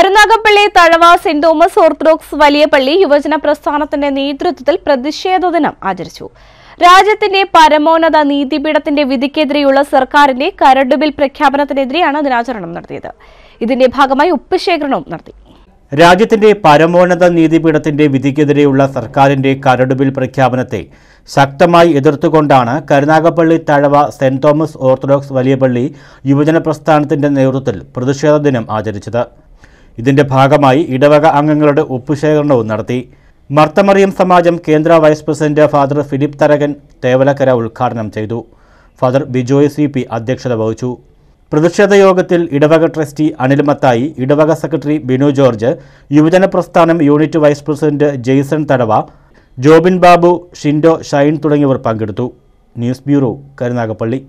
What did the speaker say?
Karunagappally Thazhava Saint Thomas Orthodox വലിയ പള്ളി യുവജന പ്രസ്ഥാനത്തിന്റെ നേതൃത്വത്തിൽ പ്രതിഷേധ ദിനം ആചരിച്ചു രാജ്യത്തിന്റെ പരമോന്നത നീതിപീഠത്തിന്റെ വിധിക്കെതിരെയുള്ള സർക്കാരിന്റെ കരട് ബിൽ പ്രഖ്യാപനത്തിനെതിരെയാണ് ദിനാചരണം നടത്തിയത് ഇതിന്റെ ഭാഗമായി ഉപ്പുശേഖരണവും നടത്തി രാജ്യത്തിന്റെ പരമോന്നത നീതിപീഠത്തിന്റെ വിധിക്കെതിരെയുള്ള സർക്കാരിന്റെ കരട് ബിൽ പ്രഖ്യാപനത്തെ ശക്തമായി എതിർത്തുകൊണ്ടാണ് Karunagappally Thazhava Saint Thomas Orthodox വലിയപള്ളി യുവജന പ്രസ്ഥാനത്തിന്റെ നേതൃത്വത്തിൽ പ്രതിഷേധ ദിനം ആചരിച്ചത് ഇതിന്റെ ഭാഗമായി ഇടവക അംഗങ്ങളുടെ ഉപ്പുശേഖരണവും നടത്തി മർത്തമറിയം സമാജം കേന്ദ്ര vice president father Philip Tharakan Thevalakkara ഉദ്ഘാടനം ചെയ്തു ഫാദർ ബിജോയ് സി പി അധ്യക്ഷത വഹിച്ചു പ്രതിഷേധ യോഗത്തിൽ ഇടവക ട്രസ്റ്റി അനിൽ മത്തായി ഇടവക സെക്രട്ടറി ബിനു ജോർജ് യുവജന പ്രസ്ഥാനം unit vice president Jaison Thadava Jobin Babu Shindo Shine തുടങ്ങിയവർ പങ്കെടുത്തു ന്യൂസ് ബ്യൂറോ കരുനാഗപ്പള്ളി